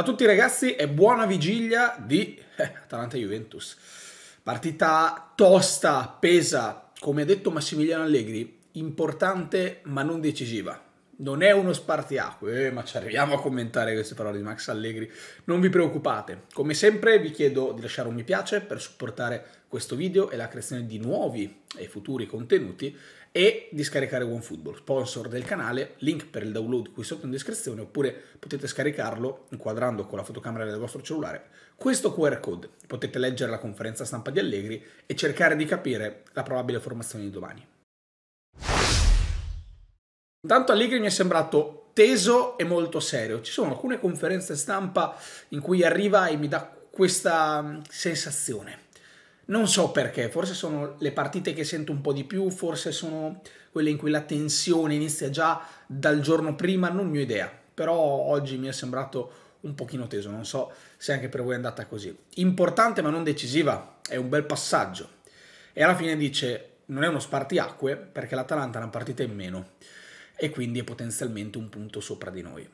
Ciao a tutti ragazzi e buona vigilia di eh, Atalanta-Juventus. Partita tosta, pesa, come ha detto Massimiliano Allegri, importante ma non decisiva. Non è uno spartiacque, eh, ma ci arriviamo a commentare queste parole di Max Allegri. Non vi preoccupate, come sempre vi chiedo di lasciare un mi piace per supportare questo video e la creazione di nuovi e futuri contenuti e di scaricare OneFootball, sponsor del canale, link per il download qui sotto in descrizione, oppure potete scaricarlo inquadrando con la fotocamera del vostro cellulare questo QR code. Potete leggere la conferenza stampa di Allegri e cercare di capire la probabile formazione di domani. Intanto Allegri mi è sembrato teso e molto serio. Ci sono alcune conferenze stampa in cui arriva e mi dà questa mm, sensazione non so perché, forse sono le partite che sento un po' di più, forse sono quelle in cui la tensione inizia già dal giorno prima, non ne ho idea. Però oggi mi è sembrato un pochino teso, non so se anche per voi è andata così. Importante ma non decisiva, è un bel passaggio. E alla fine dice, non è uno spartiacque perché l'Atalanta è una partita in meno e quindi è potenzialmente un punto sopra di noi.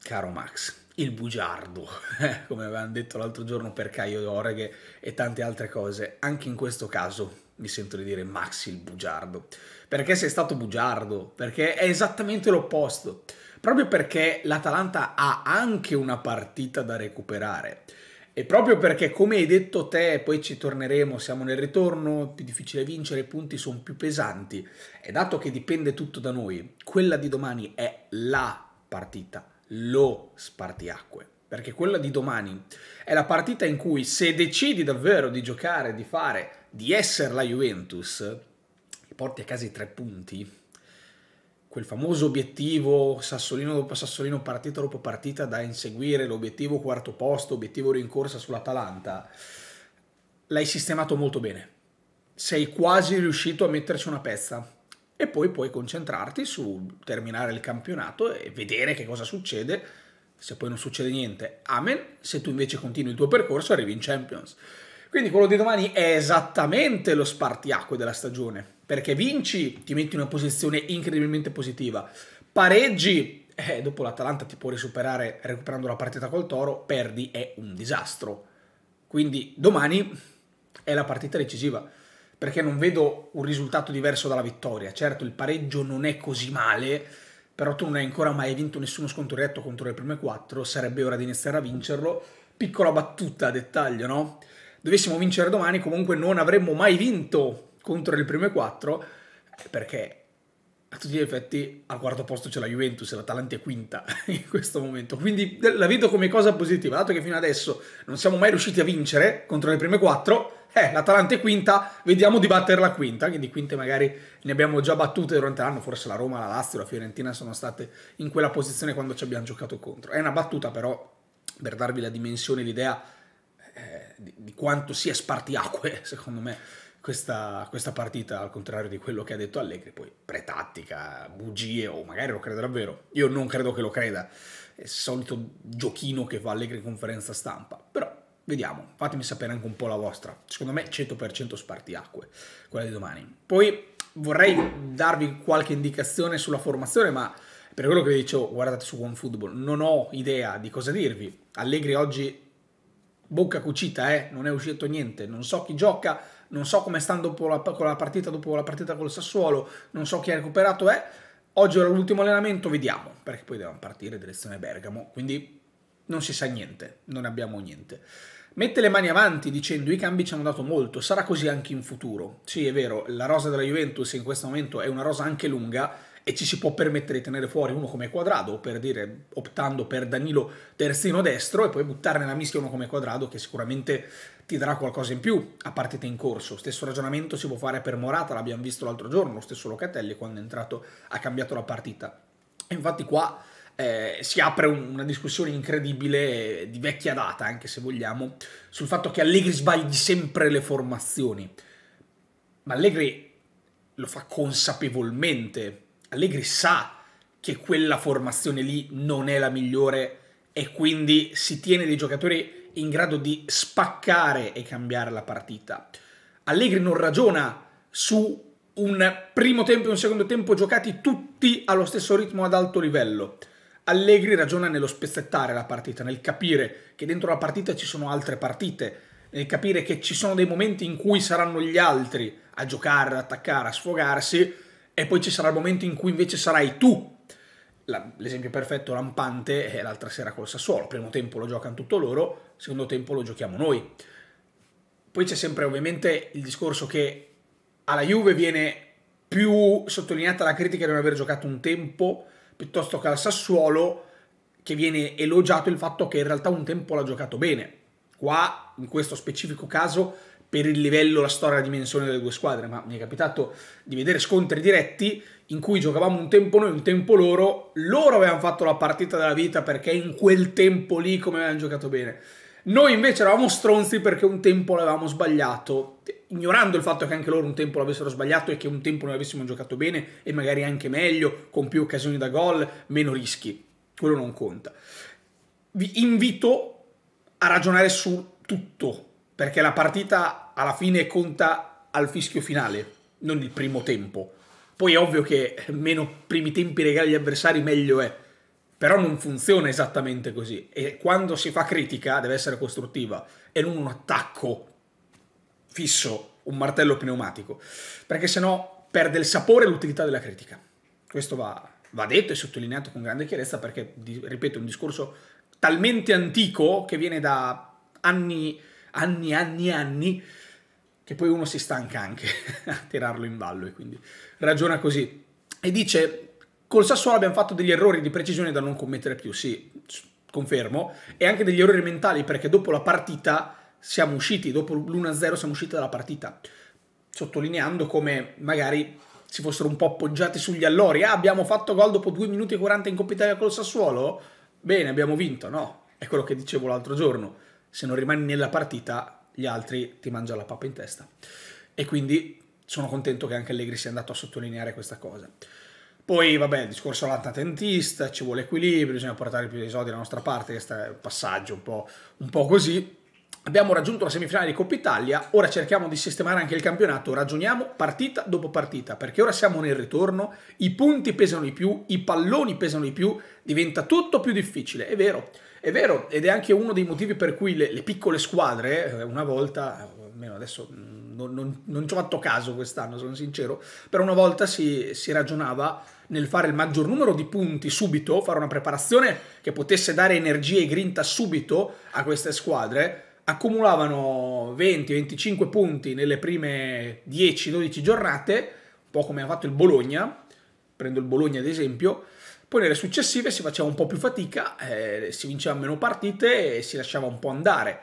Caro Max, il bugiardo, eh, come avevamo detto l'altro giorno per Caio d'Oreghe e tante altre cose. Anche in questo caso mi sento di dire Max il bugiardo, perché sei stato bugiardo, perché è esattamente l'opposto, proprio perché l'Atalanta ha anche una partita da recuperare. E proprio perché, come hai detto te, poi ci torneremo, siamo nel ritorno, più difficile vincere, i punti sono più pesanti. E dato che dipende tutto da noi, quella di domani è la partita lo spartiacque. Perché quella di domani è la partita in cui se decidi davvero di giocare, di fare, di essere la Juventus, porti a casa i tre punti, quel famoso obiettivo sassolino dopo sassolino, partita dopo partita da inseguire, l'obiettivo quarto posto, obiettivo rincorsa sull'Atalanta, l'hai sistemato molto bene. Sei quasi riuscito a metterci una pezza e poi puoi concentrarti su terminare il campionato e vedere che cosa succede. Se poi non succede niente, amen. Se tu invece continui il tuo percorso, arrivi in Champions. Quindi quello di domani è esattamente lo spartiacque della stagione, perché vinci, ti metti in una posizione incredibilmente positiva, pareggi, eh, dopo l'Atalanta ti può risuperare recuperando la partita col Toro, perdi, è un disastro. Quindi domani è la partita decisiva perché non vedo un risultato diverso dalla vittoria. Certo, il pareggio non è così male, però tu non hai ancora mai vinto nessuno scontro diretto contro le prime quattro, sarebbe ora di iniziare a vincerlo. Piccola battuta a dettaglio, no? Dovessimo vincere domani, comunque non avremmo mai vinto contro le prime quattro, perché a tutti gli effetti al quarto posto c'è la Juventus e l'Atalanta è quinta in questo momento. Quindi la vedo come cosa positiva, dato che fino adesso non siamo mai riusciti a vincere contro le prime quattro, eh, l'Atalanta è quinta, vediamo di batterla quinta, quindi quinte magari ne abbiamo già battute durante l'anno, forse la Roma, la Lazio, la Fiorentina sono state in quella posizione quando ci abbiamo giocato contro. È una battuta però, per darvi la dimensione, l'idea eh, di, di quanto sia spartiacque, secondo me, questa, questa, partita, al contrario di quello che ha detto Allegri, poi pretattica, bugie o magari lo crede davvero, io non credo che lo creda, è il solito giochino che fa Allegri in conferenza stampa, però vediamo, fatemi sapere anche un po' la vostra, secondo me 100% spartiacque quella di domani. Poi vorrei darvi qualche indicazione sulla formazione, ma per quello che vi dicevo, guardate su OneFootball, non ho idea di cosa dirvi. Allegri oggi bocca cucita, eh? non è uscito niente, non so chi gioca, non so come stanno dopo la, con la partita dopo la partita col Sassuolo, non so chi ha recuperato è. Eh. Oggi era l'ultimo allenamento, vediamo, perché poi devono partire direzione Bergamo, quindi non si sa niente, non abbiamo niente. Mette le mani avanti dicendo i cambi ci hanno dato molto, sarà così anche in futuro. Sì, è vero, la rosa della Juventus in questo momento è una rosa anche lunga e ci si può permettere di tenere fuori uno come Quadrado, per dire, optando per Danilo terzino destro e poi buttarne la mischia uno come Quadrado che sicuramente ti darà qualcosa in più a partita in corso. Stesso ragionamento si può fare per Morata, l'abbiamo visto l'altro giorno, lo stesso Locatelli quando è entrato ha cambiato la partita. infatti qua eh, si apre un, una discussione incredibile eh, di vecchia data, anche se vogliamo, sul fatto che Allegri sbagli sempre le formazioni. Ma Allegri lo fa consapevolmente. Allegri sa che quella formazione lì non è la migliore e quindi si tiene dei giocatori in grado di spaccare e cambiare la partita. Allegri non ragiona su un primo tempo e un secondo tempo giocati tutti allo stesso ritmo ad alto livello. Allegri ragiona nello spezzettare la partita, nel capire che dentro la partita ci sono altre partite, nel capire che ci sono dei momenti in cui saranno gli altri a giocare, ad attaccare, a sfogarsi, e poi ci sarà il momento in cui invece sarai tu l'esempio perfetto lampante è l'altra sera col Sassuolo. Primo tempo lo giocano tutto loro, secondo tempo lo giochiamo noi. Poi c'è sempre ovviamente il discorso che alla Juve viene più sottolineata la critica di non aver giocato un tempo piuttosto che al Sassuolo che viene elogiato il fatto che in realtà un tempo l'ha giocato bene. Qua, in questo specifico caso, per il livello, la storia, la dimensione delle due squadre, ma mi è capitato di vedere scontri diretti in cui giocavamo un tempo noi, un tempo loro, loro avevano fatto la partita della vita perché in quel tempo lì come avevano giocato bene. Noi invece eravamo stronzi perché un tempo l'avevamo sbagliato, ignorando il fatto che anche loro un tempo l'avessero sbagliato e che un tempo noi avessimo giocato bene e magari anche meglio, con più occasioni da gol, meno rischi. Quello non conta. Vi invito a ragionare su tutto, perché la partita alla fine conta al fischio finale, non il primo tempo. Poi è ovvio che meno primi tempi regali agli avversari meglio è, però non funziona esattamente così e quando si fa critica deve essere costruttiva e non un attacco fisso, un martello pneumatico, perché sennò perde il sapore e l'utilità della critica. Questo va, va detto e sottolineato con grande chiarezza perché, ripeto, è un discorso talmente antico che viene da anni anni, anni, anni, che poi uno si stanca anche a tirarlo in ballo e quindi ragiona così. E dice, col Sassuolo abbiamo fatto degli errori di precisione da non commettere più, sì, confermo, e anche degli errori mentali perché dopo la partita siamo usciti, dopo l'1-0 siamo usciti dalla partita, sottolineando come magari si fossero un po' appoggiati sugli allori. Ah, abbiamo fatto gol dopo 2 minuti e 40 in Coppa Italia col Sassuolo? Bene, abbiamo vinto, no? È quello che dicevo l'altro giorno se non rimani nella partita gli altri ti mangiano la pappa in testa. E quindi sono contento che anche Allegri sia andato a sottolineare questa cosa. Poi, vabbè, il discorso all'antatentista, ci vuole equilibrio, bisogna portare più soldi dalla nostra parte, questo è un passaggio un po', un po così. Abbiamo raggiunto la semifinale di Coppa Italia, ora cerchiamo di sistemare anche il campionato, ragioniamo partita dopo partita, perché ora siamo nel ritorno, i punti pesano di più, i palloni pesano di più, diventa tutto più difficile, è vero, è vero, ed è anche uno dei motivi per cui le, le piccole squadre, eh, una volta, almeno adesso mm, non, non, non ci ho fatto caso quest'anno, sono sincero, per una volta si, si ragionava nel fare il maggior numero di punti subito, fare una preparazione che potesse dare energia e grinta subito a queste squadre, accumulavano 20-25 punti nelle prime 10-12 giornate, un po' come ha fatto il Bologna, prendo il Bologna ad esempio, poi nelle successive si faceva un po' più fatica, eh, si vinceva meno partite e si lasciava un po' andare.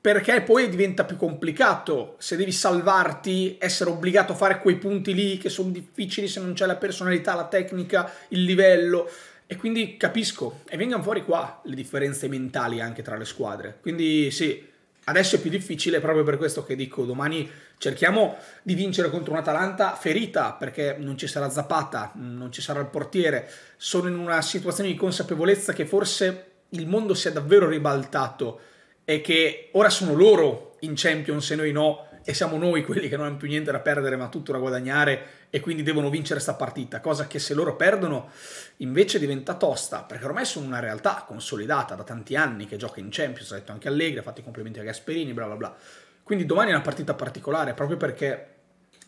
Perché poi diventa più complicato se devi salvarti, essere obbligato a fare quei punti lì che sono difficili se non c'è la personalità, la tecnica, il livello. E quindi capisco, e vengano fuori qua le differenze mentali anche tra le squadre. Quindi sì, adesso è più difficile, proprio per questo che dico, domani cerchiamo di vincere contro un'Atalanta ferita, perché non ci sarà Zapata, non ci sarà il portiere, sono in una situazione di consapevolezza che forse il mondo si è davvero ribaltato e che ora sono loro in Champions e noi no, e siamo noi quelli che non hanno più niente da perdere ma tutto da guadagnare e quindi devono vincere questa partita, cosa che se loro perdono invece diventa tosta, perché ormai sono una realtà consolidata da tanti anni che gioca in Champions, ha detto anche Allegri, ha fatto i complimenti a Gasperini, bla bla bla. Quindi domani è una partita particolare proprio perché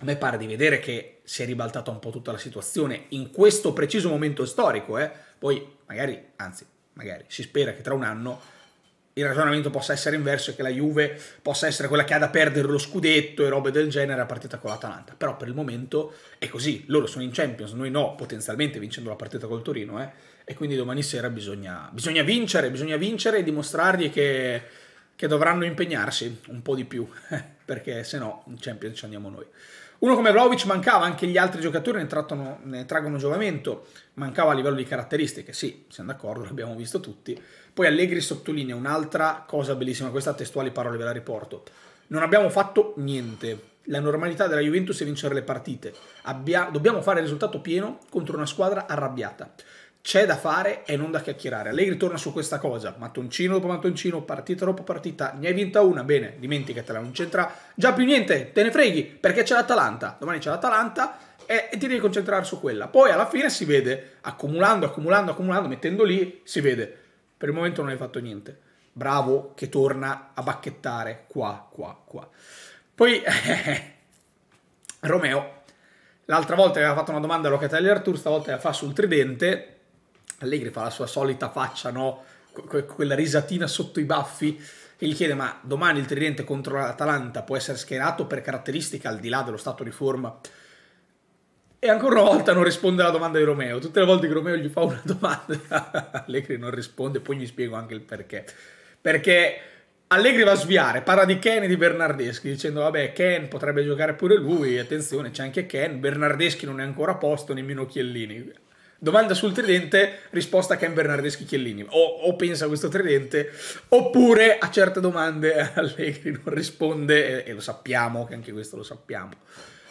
a me pare di vedere che si è ribaltata un po' tutta la situazione in questo preciso momento storico, eh? poi magari, anzi magari si spera che tra un anno il ragionamento possa essere inverso e che la Juve possa essere quella che ha da perdere lo scudetto e robe del genere a partita con l'Atalanta. Però per il momento è così, loro sono in Champions, noi no, potenzialmente vincendo la partita col Torino, eh? e quindi domani sera bisogna, bisogna, vincere, bisogna vincere e dimostrargli che, che dovranno impegnarsi un po' di più, perché se no in Champions ci andiamo noi. Uno come Vlaovic mancava, anche gli altri giocatori ne, trattano, ne traggono giovamento, mancava a livello di caratteristiche, sì, siamo d'accordo, l'abbiamo visto tutti. Poi Allegri sottolinea un'altra cosa bellissima, questa testuali parole ve la riporto. Non abbiamo fatto niente. La normalità della Juventus è vincere le partite. Abbia, dobbiamo fare il risultato pieno contro una squadra arrabbiata c'è da fare e non da chiacchierare. Allegri torna su questa cosa, mattoncino dopo mattoncino, partita dopo partita, ne hai vinta una, bene, dimenticatela, non c'entra già più niente, te ne freghi, perché c'è l'Atalanta, domani c'è l'Atalanta e, e, ti devi concentrare su quella. Poi alla fine si vede, accumulando, accumulando, accumulando, mettendo lì, si vede, per il momento non hai fatto niente. Bravo che torna a bacchettare qua, qua, qua. Poi Romeo, l'altra volta aveva fatto una domanda a Locatelli Artur, stavolta la fa sul tridente, Allegri fa la sua solita faccia, no? Que- quella risatina sotto i baffi e gli chiede ma domani il tridente contro l'Atalanta può essere schierato per caratteristica al di là dello stato di forma? E ancora una volta non risponde alla domanda di Romeo. Tutte le volte che Romeo gli fa una domanda, Allegri non risponde, poi gli spiego anche il perché. Perché Allegri va a sviare, parla di Ken e di Bernardeschi, dicendo vabbè Ken potrebbe giocare pure lui, attenzione c'è anche Ken, Bernardeschi non è ancora a posto, nemmeno Chiellini. Domanda sul tridente, risposta a Ken Bernardeschi Chiellini. O, o, pensa a questo tridente, oppure a certe domande Allegri non risponde, e, e lo sappiamo, che anche questo lo sappiamo.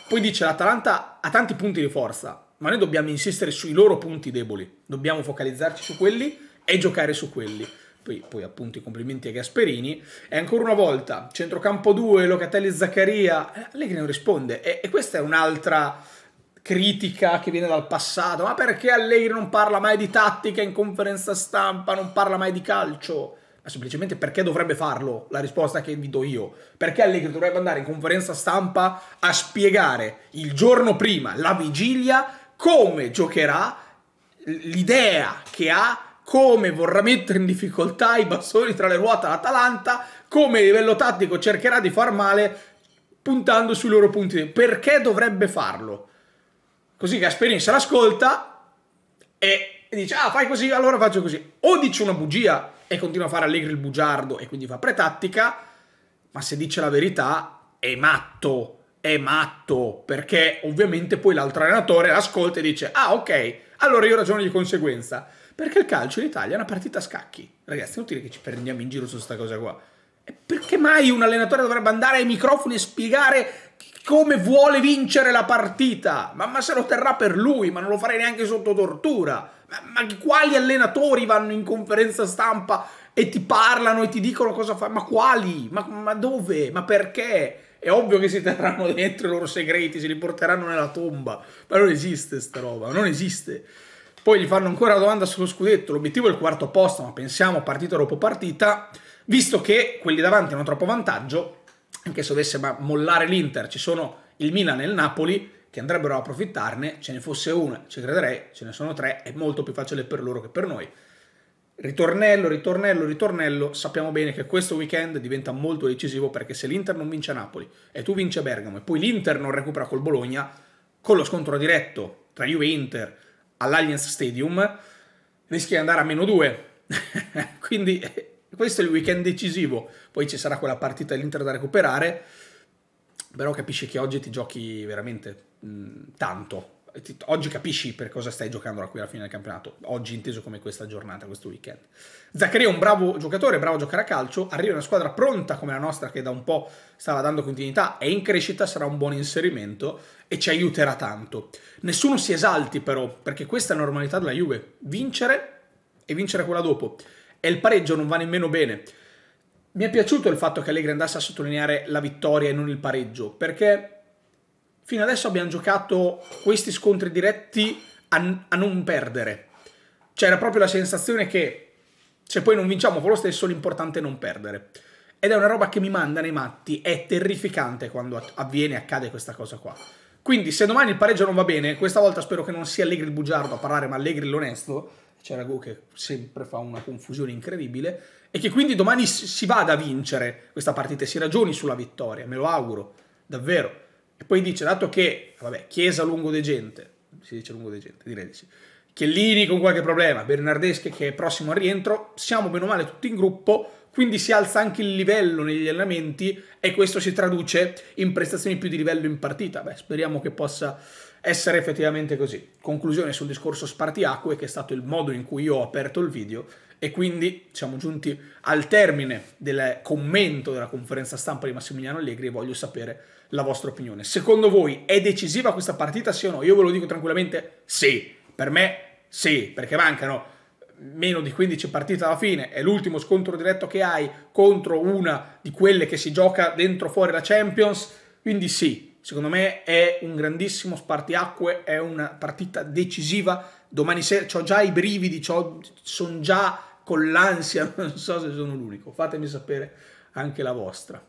Poi dice l'Atalanta ha tanti punti di forza, ma noi dobbiamo insistere sui loro punti deboli, dobbiamo focalizzarci su quelli e giocare su quelli. Poi, poi, appunto i complimenti a Gasperini e ancora una volta centrocampo 2 Locatelli Zaccaria Allegri non risponde e, e questa è un'altra critica che viene dal passato, ma perché Allegri non parla mai di tattica in conferenza stampa, non parla mai di calcio? Ma semplicemente perché dovrebbe farlo? La risposta che vi do io. Perché Allegri dovrebbe andare in conferenza stampa a spiegare il giorno prima, la vigilia, come giocherà, l'idea che ha come vorrà mettere in difficoltà i bastoni tra le ruote all'Atalanta, come a livello tattico cercherà di far male puntando sui loro punti. Perché dovrebbe farlo? Così Gasperin se l'ascolta e dice, ah fai così, allora faccio così. O dice una bugia e continua a fare Allegri il bugiardo e quindi fa pretattica, ma se dice la verità è matto, è matto, perché ovviamente poi l'altro allenatore l'ascolta e dice, ah ok, allora io ragiono di conseguenza. Perché il calcio in Italia è una partita a scacchi. Ragazzi, è utile che ci prendiamo in giro su questa cosa qua. perché mai un allenatore dovrebbe andare ai microfoni e spiegare come vuole vincere la partita, ma, ma, se lo terrà per lui, ma non lo farei neanche sotto tortura. Ma, ma, quali allenatori vanno in conferenza stampa e ti parlano e ti dicono cosa fare? Ma quali? Ma, ma, dove? Ma perché? È ovvio che si terranno dentro i loro segreti, se li porteranno nella tomba. Ma non esiste sta roba, non esiste. Poi gli fanno ancora la domanda sullo scudetto. L'obiettivo è il quarto posto, ma pensiamo partita dopo partita. Visto che quelli davanti hanno troppo vantaggio, anche se dovesse mollare l'Inter, ci sono il Milan e il Napoli che andrebbero a approfittarne, ce ne fosse una, ci crederei, ce ne sono tre, è molto più facile per loro che per noi. Ritornello, ritornello, ritornello, sappiamo bene che questo weekend diventa molto decisivo perché se l'Inter non vince a Napoli e tu vinci a Bergamo e poi l'Inter non recupera col Bologna, con lo scontro diretto tra Juve e Inter all'Allianz Stadium, rischi di andare a meno due. Quindi questo è il weekend decisivo, poi ci sarà quella partita dell'Inter da recuperare, però capisci che oggi ti giochi veramente mh, tanto. Oggi capisci per cosa stai giocando qui alla fine del campionato, oggi inteso come questa giornata, questo weekend. Zaccaria è un bravo giocatore, bravo a giocare a calcio, arriva una squadra pronta come la nostra che da un po' stava dando continuità, è in crescita, sarà un buon inserimento e ci aiuterà tanto. Nessuno si esalti però, perché questa è la normalità della Juve, vincere e vincere quella dopo e il pareggio non va nemmeno bene. Mi è piaciuto il fatto che Allegri andasse a sottolineare la vittoria e non il pareggio, perché fino adesso abbiamo giocato questi scontri diretti a, a non perdere. C'era proprio la sensazione che se poi non vinciamo con lo stesso l'importante è non perdere. Ed è una roba che mi manda nei matti, è terrificante quando avviene e accade questa cosa qua. Quindi se domani il pareggio non va bene, questa volta spero che non sia Allegri il bugiardo a parlare ma Allegri l'onesto, c'è Ragù che sempre fa una confusione incredibile e che quindi domani si vada a vincere questa partita e si ragioni sulla vittoria, me lo auguro, davvero. E poi dice, dato che, vabbè, Chiesa lungo de gente, si dice lungo de gente, direi di sì, Chiellini con qualche problema, Bernardeschi che è prossimo al rientro, siamo bene o male tutti in gruppo, quindi si alza anche il livello negli allenamenti e questo si traduce in prestazioni più di livello in partita. Beh, speriamo che possa essere effettivamente così. Conclusione sul discorso spartiacque, che è stato il modo in cui io ho aperto il video, e quindi siamo giunti al termine del commento della conferenza stampa di Massimiliano Allegri e voglio sapere la vostra opinione. Secondo voi è decisiva questa partita, sì o no? Io ve lo dico tranquillamente, sì. Per me, sì, perché mancano meno di 15 partite alla fine, è l'ultimo scontro diretto che hai contro una di quelle che si gioca dentro o fuori la Champions, quindi sì, Secondo me è un grandissimo spartiacque, è una partita decisiva. Domani sera ho già i brividi, sono già con l'ansia, non so se sono l'unico. Fatemi sapere anche la vostra.